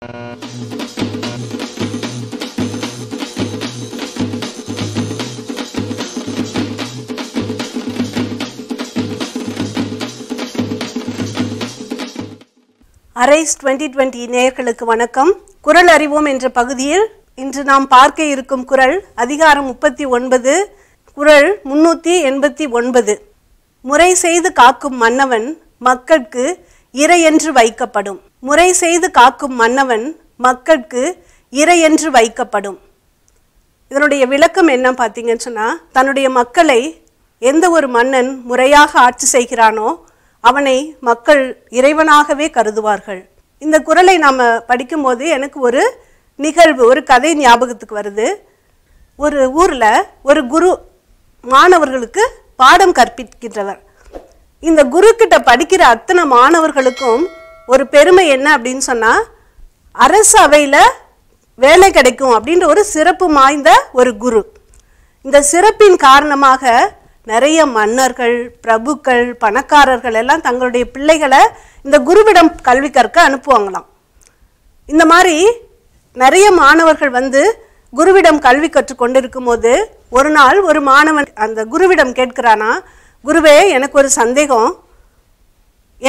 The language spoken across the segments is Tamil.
அரைஸ் டுவெண்ட்டி டுவெண்ட்டி நேயர்களுக்கு வணக்கம் குரல் அறிவோம் என்ற பகுதியில் இன்று நாம் பார்க்க இருக்கும் குரல் அதிகாரம் முப்பத்தி ஒன்பது குரல் முன்னூற்றி எண்பத்தி ஒன்பது முறை செய்து காக்கும் மன்னவன் மக்கட்கு என்று வைக்கப்படும் முறை செய்து காக்கும் மன்னவன் மக்களுக்கு இறை என்று வைக்கப்படும் இதனுடைய விளக்கம் என்ன பார்த்தீங்கன்னு சொன்னால் தன்னுடைய மக்களை எந்த ஒரு மன்னன் முறையாக ஆட்சி செய்கிறானோ அவனை மக்கள் இறைவனாகவே கருதுவார்கள் இந்த குரலை நாம் படிக்கும்போது எனக்கு ஒரு நிகழ்வு ஒரு கதை ஞாபகத்துக்கு வருது ஒரு ஊரில் ஒரு குரு மாணவர்களுக்கு பாடம் கற்பிக்கின்றவர் இந்த குருக்கிட்ட படிக்கிற அத்தனை மாணவர்களுக்கும் ஒரு பெருமை என்ன அப்படின்னு சொன்னால் அரசு அவையில் வேலை கிடைக்கும் அப்படின்ற ஒரு சிறப்பு வாய்ந்த ஒரு குரு இந்த சிறப்பின் காரணமாக நிறைய மன்னர்கள் பிரபுக்கள் பணக்காரர்கள் எல்லாம் தங்களுடைய பிள்ளைகளை இந்த குருவிடம் கல்வி கற்க அனுப்புவாங்களாம் இந்த மாதிரி நிறைய மாணவர்கள் வந்து குருவிடம் கல்வி கற்றுக்கொண்டு இருக்கும்போது ஒரு நாள் ஒரு மாணவன் அந்த குருவிடம் கேட்கிறானா குருவே எனக்கு ஒரு சந்தேகம்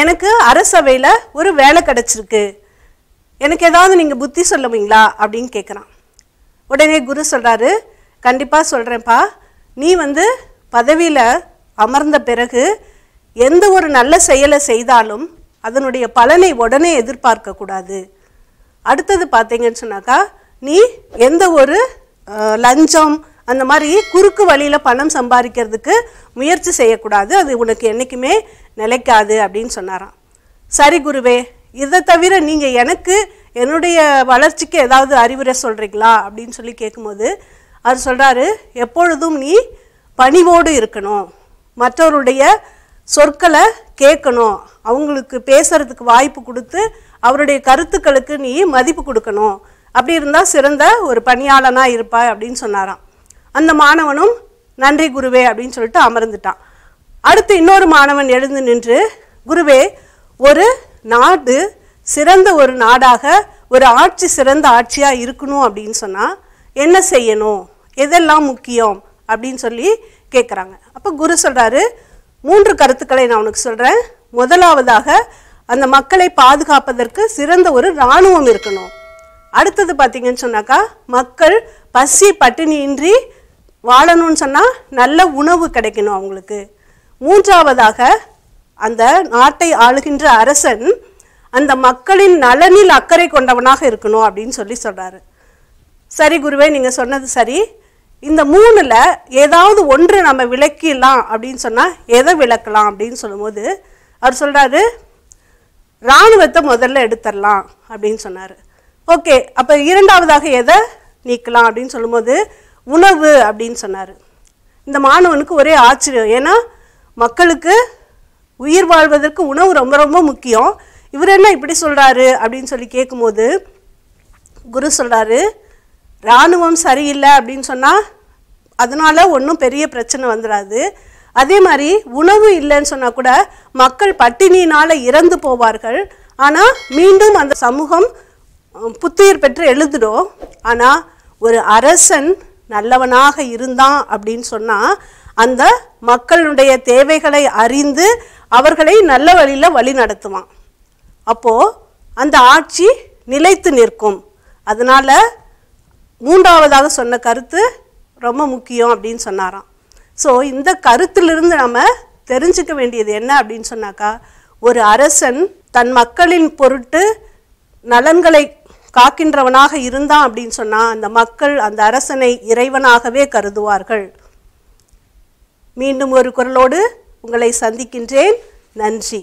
எனக்கு அரசவையில் ஒரு வேலை கிடச்சிருக்கு எனக்கு ஏதாவது நீங்கள் புத்தி சொல்லுவீங்களா அப்படின்னு கேட்குறான் உடனே குரு சொல்கிறாரு கண்டிப்பாக சொல்கிறேன்ப்பா நீ வந்து பதவியில் அமர்ந்த பிறகு எந்த ஒரு நல்ல செயலை செய்தாலும் அதனுடைய பலனை உடனே எதிர்பார்க்கக்கூடாது அடுத்தது பார்த்தீங்கன்னு சொன்னாக்கா நீ எந்த ஒரு லஞ்சம் அந்த மாதிரி குறுக்கு வழியில் பணம் சம்பாதிக்கிறதுக்கு முயற்சி செய்யக்கூடாது அது உனக்கு என்றைக்குமே நிலைக்காது அப்படின்னு சொன்னாராம் சரி குருவே இதை தவிர நீங்கள் எனக்கு என்னுடைய வளர்ச்சிக்கு ஏதாவது அறிவுரை சொல்கிறீங்களா அப்படின்னு சொல்லி கேட்கும்போது அவர் சொல்கிறாரு எப்பொழுதும் நீ பணிவோடு இருக்கணும் மற்றவருடைய சொற்களை கேட்கணும் அவங்களுக்கு பேசுகிறதுக்கு வாய்ப்பு கொடுத்து அவருடைய கருத்துக்களுக்கு நீ மதிப்பு கொடுக்கணும் அப்படி இருந்தால் சிறந்த ஒரு பணியாளனாக இருப்பாய் அப்படின்னு சொன்னாராம் அந்த மாணவனும் நன்றி குருவே அப்படின்னு சொல்லிட்டு அமர்ந்துட்டான் அடுத்து இன்னொரு மாணவன் எழுந்து நின்று குருவே ஒரு நாடு சிறந்த ஒரு நாடாக ஒரு ஆட்சி சிறந்த ஆட்சியாக இருக்கணும் அப்படின்னு சொன்னால் என்ன செய்யணும் எதெல்லாம் முக்கியம் அப்படின்னு சொல்லி கேட்குறாங்க அப்போ குரு சொல்கிறாரு மூன்று கருத்துக்களை நான் உனக்கு சொல்கிறேன் முதலாவதாக அந்த மக்களை பாதுகாப்பதற்கு சிறந்த ஒரு இராணுவம் இருக்கணும் அடுத்தது பார்த்தீங்கன்னு சொன்னாக்கா மக்கள் பசி பட்டினியின்றி வாழணும்னு சொன்னால் நல்ல உணவு கிடைக்கணும் அவங்களுக்கு மூன்றாவதாக அந்த நாட்டை ஆளுகின்ற அரசன் அந்த மக்களின் நலனில் அக்கறை கொண்டவனாக இருக்கணும் அப்படின்னு சொல்லி சொல்கிறாரு சரி குருவே நீங்கள் சொன்னது சரி இந்த மூணில் ஏதாவது ஒன்று நம்ம விளக்கிடலாம் அப்படின்னு சொன்னால் எதை விளக்கலாம் அப்படின்னு சொல்லும்போது அவர் சொல்கிறாரு இராணுவத்தை முதல்ல எடுத்துடலாம் அப்படின்னு சொன்னார் ஓகே அப்போ இரண்டாவதாக எதை நீக்கலாம் அப்படின்னு சொல்லும்போது உணவு அப்படின்னு சொன்னார் இந்த மாணவனுக்கு ஒரே ஆச்சரியம் ஏன்னா மக்களுக்கு உயிர் வாழ்வதற்கு உணவு ரொம்ப ரொம்ப முக்கியம் இவர் என்ன இப்படி சொல்கிறாரு அப்படின்னு சொல்லி கேட்கும்போது குரு சொல்கிறாரு இராணுவம் சரியில்லை அப்படின்னு சொன்னால் அதனால் ஒன்றும் பெரிய பிரச்சனை வந்துடாது அதே மாதிரி உணவு இல்லைன்னு சொன்னால் கூட மக்கள் பட்டினியினால் இறந்து போவார்கள் ஆனால் மீண்டும் அந்த சமூகம் புத்துயிர் பெற்று எழுதுடும் ஆனால் ஒரு அரசன் நல்லவனாக இருந்தான் அப்படின்னு சொன்னால் அந்த மக்களுடைய தேவைகளை அறிந்து அவர்களை நல்ல வழியில் வழி நடத்துவான் அப்போது அந்த ஆட்சி நிலைத்து நிற்கும் அதனால் மூன்றாவதாக சொன்ன கருத்து ரொம்ப முக்கியம் அப்படின்னு சொன்னாராம் ஸோ இந்த கருத்திலிருந்து நம்ம தெரிஞ்சுக்க வேண்டியது என்ன அப்படின்னு சொன்னாக்கா ஒரு அரசன் தன் மக்களின் பொருட்டு நலன்களை காக்கின்றவனாக இருந்தான் அப்படின்னு சொன்னால் அந்த மக்கள் அந்த அரசனை இறைவனாகவே கருதுவார்கள் மீண்டும் ஒரு குரலோடு உங்களை சந்திக்கின்றேன் நன்றி